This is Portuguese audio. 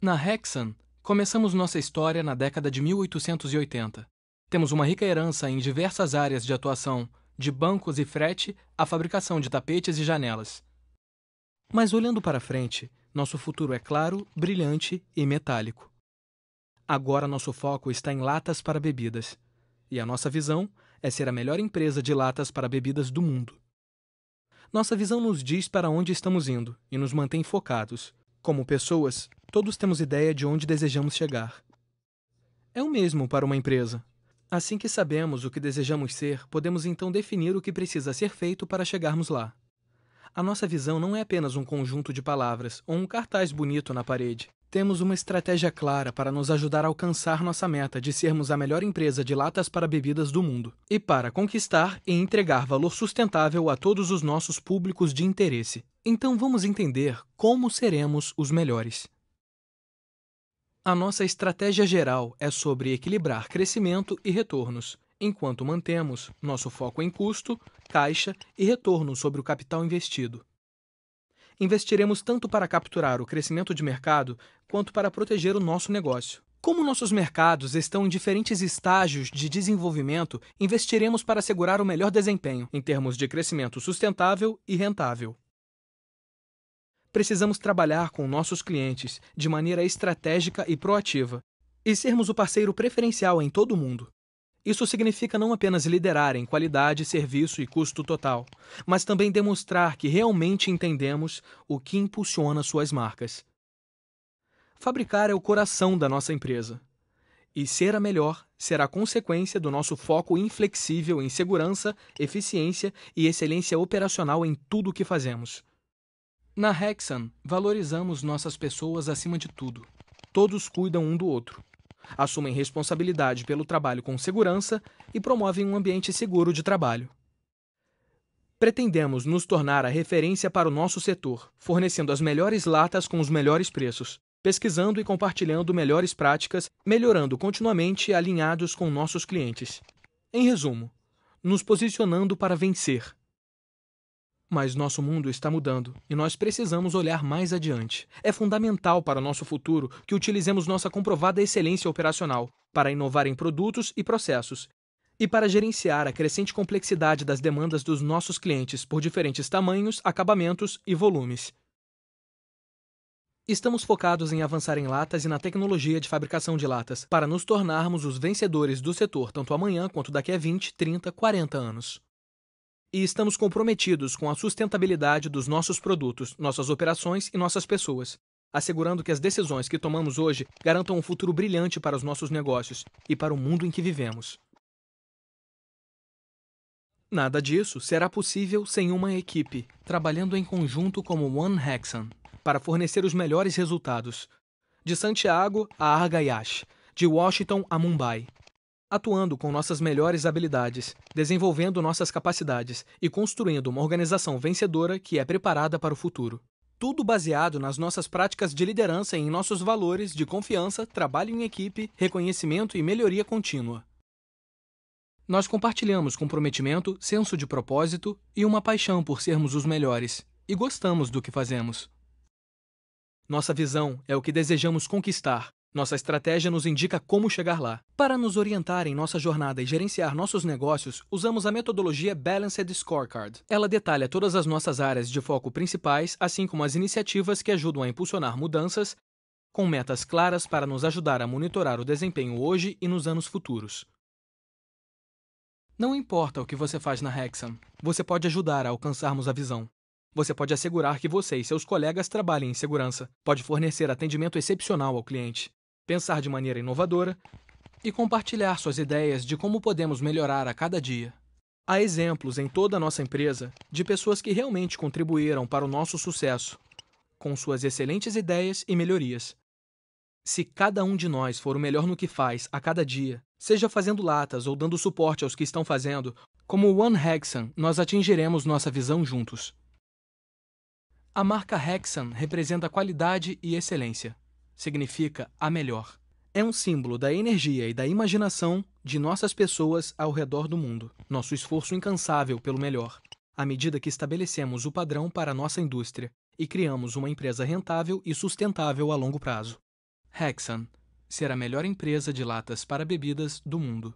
Na Hexan, começamos nossa história na década de 1880. Temos uma rica herança em diversas áreas de atuação, de bancos e frete à fabricação de tapetes e janelas. Mas olhando para frente, nosso futuro é claro, brilhante e metálico. Agora nosso foco está em latas para bebidas. E a nossa visão é ser a melhor empresa de latas para bebidas do mundo. Nossa visão nos diz para onde estamos indo e nos mantém focados, como pessoas todos temos ideia de onde desejamos chegar. É o mesmo para uma empresa. Assim que sabemos o que desejamos ser, podemos então definir o que precisa ser feito para chegarmos lá. A nossa visão não é apenas um conjunto de palavras ou um cartaz bonito na parede. Temos uma estratégia clara para nos ajudar a alcançar nossa meta de sermos a melhor empresa de latas para bebidas do mundo e para conquistar e entregar valor sustentável a todos os nossos públicos de interesse. Então vamos entender como seremos os melhores. A nossa estratégia geral é sobre equilibrar crescimento e retornos, enquanto mantemos nosso foco em custo, caixa e retorno sobre o capital investido. Investiremos tanto para capturar o crescimento de mercado quanto para proteger o nosso negócio. Como nossos mercados estão em diferentes estágios de desenvolvimento, investiremos para assegurar o melhor desempenho em termos de crescimento sustentável e rentável precisamos trabalhar com nossos clientes de maneira estratégica e proativa e sermos o parceiro preferencial em todo o mundo. Isso significa não apenas liderar em qualidade, serviço e custo total, mas também demonstrar que realmente entendemos o que impulsiona suas marcas. Fabricar é o coração da nossa empresa. E ser a melhor será consequência do nosso foco inflexível em segurança, eficiência e excelência operacional em tudo o que fazemos. Na Hexan, valorizamos nossas pessoas acima de tudo. Todos cuidam um do outro. Assumem responsabilidade pelo trabalho com segurança e promovem um ambiente seguro de trabalho. Pretendemos nos tornar a referência para o nosso setor, fornecendo as melhores latas com os melhores preços, pesquisando e compartilhando melhores práticas, melhorando continuamente alinhados com nossos clientes. Em resumo, nos posicionando para vencer, mas nosso mundo está mudando e nós precisamos olhar mais adiante. É fundamental para nosso futuro que utilizemos nossa comprovada excelência operacional para inovar em produtos e processos e para gerenciar a crescente complexidade das demandas dos nossos clientes por diferentes tamanhos, acabamentos e volumes. Estamos focados em avançar em latas e na tecnologia de fabricação de latas para nos tornarmos os vencedores do setor tanto amanhã quanto daqui a 20, 30, 40 anos e estamos comprometidos com a sustentabilidade dos nossos produtos, nossas operações e nossas pessoas, assegurando que as decisões que tomamos hoje garantam um futuro brilhante para os nossos negócios e para o mundo em que vivemos. Nada disso será possível sem uma equipe, trabalhando em conjunto como One Hexan, para fornecer os melhores resultados. De Santiago a Argaiash, de Washington a Mumbai, Atuando com nossas melhores habilidades, desenvolvendo nossas capacidades e construindo uma organização vencedora que é preparada para o futuro. Tudo baseado nas nossas práticas de liderança e em nossos valores de confiança, trabalho em equipe, reconhecimento e melhoria contínua. Nós compartilhamos comprometimento, senso de propósito e uma paixão por sermos os melhores, e gostamos do que fazemos. Nossa visão é o que desejamos conquistar, nossa estratégia nos indica como chegar lá. Para nos orientar em nossa jornada e gerenciar nossos negócios, usamos a metodologia Balanced Scorecard. Ela detalha todas as nossas áreas de foco principais, assim como as iniciativas que ajudam a impulsionar mudanças, com metas claras para nos ajudar a monitorar o desempenho hoje e nos anos futuros. Não importa o que você faz na Hexam, você pode ajudar a alcançarmos a visão. Você pode assegurar que você e seus colegas trabalhem em segurança, pode fornecer atendimento excepcional ao cliente, pensar de maneira inovadora e compartilhar suas ideias de como podemos melhorar a cada dia. Há exemplos em toda a nossa empresa de pessoas que realmente contribuíram para o nosso sucesso, com suas excelentes ideias e melhorias. Se cada um de nós for o melhor no que faz a cada dia, seja fazendo latas ou dando suporte aos que estão fazendo, como One Hexan, nós atingiremos nossa visão juntos. A marca Hexan representa qualidade e excelência significa a melhor. É um símbolo da energia e da imaginação de nossas pessoas ao redor do mundo, nosso esforço incansável pelo melhor. À medida que estabelecemos o padrão para nossa indústria e criamos uma empresa rentável e sustentável a longo prazo. Hexan será a melhor empresa de latas para bebidas do mundo.